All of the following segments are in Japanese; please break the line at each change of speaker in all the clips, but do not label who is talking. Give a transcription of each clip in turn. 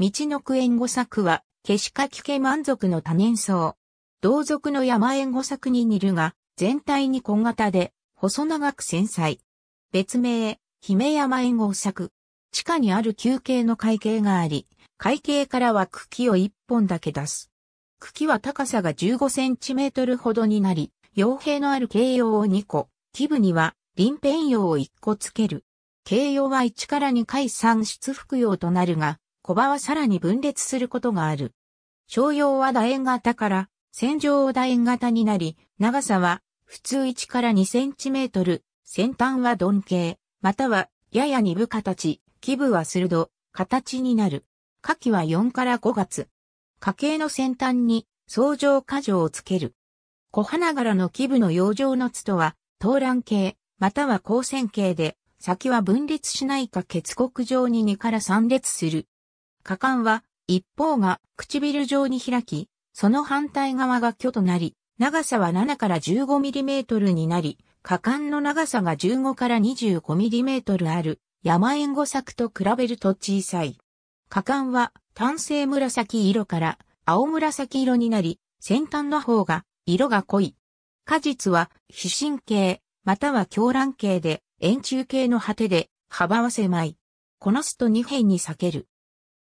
道のく援護作は、消しかきけ満足の多年草。同族の山援護作に似るが、全体に小型で、細長く繊細。別名、姫山援護作。地下にある休憩の海景があり、海景からは茎を一本だけ出す。茎は高さが15センチメートルほどになり、傭兵のある形容を2個、基部には臨辺用を1個つける。形容は1から2回3出服用となるが、小葉はさらに分裂することがある。商用は楕円型から、線上を楕円型になり、長さは普通1から2センチメートル、先端は鈍形、またはやや鈍形、基部は鋭、形になる。下記は4から5月。下形の先端に相乗過剰をつける。小花柄の基部の養生のつとは、東蘭形、または光線形で、先は分裂しないか結国状に2から3列する。果敢は、一方が唇状に開き、その反対側が虚となり、長さは7から 15mm になり、果敢の長さが15から 25mm ある、山縁五作と比べると小さい。果敢は単性紫色から青紫色になり、先端の方が色が濃い。果実は非神経、または狂乱形で円柱形の果てで幅は狭い。このすと二辺に裂ける。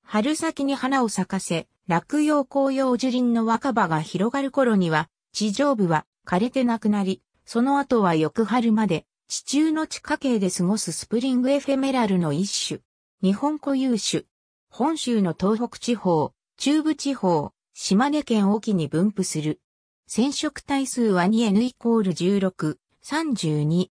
春先に花を咲かせ、落葉紅葉樹林の若葉が広がる頃には、地上部は枯れてなくなり、その後は翌春まで、地中の地下茎で過ごすスプリングエフェメラルの一種。日本固有種。本州の東北地方、中部地方、島根県沖に分布する。染色体数は 2N イコール16、32。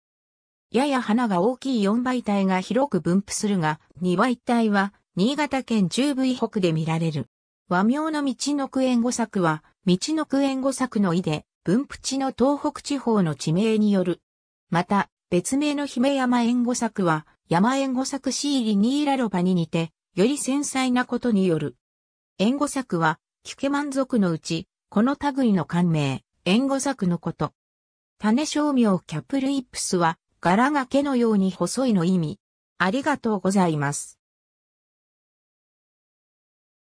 やや花が大きい4倍体が広く分布するが、2倍体は新潟県中部以北で見られる。和名の道の区縁語作は、道の区縁語作の意で、分布地の東北地方の地名による。また、別名の姫山縁語作は、山縁語作シーリニーラロバに似て、より繊細なことによる。縁語作は、キケ満足のうち、この類の官名、縁語作のこと。種商名キャプルイップスは、柄が毛のように細いの意味。ありがとうございます。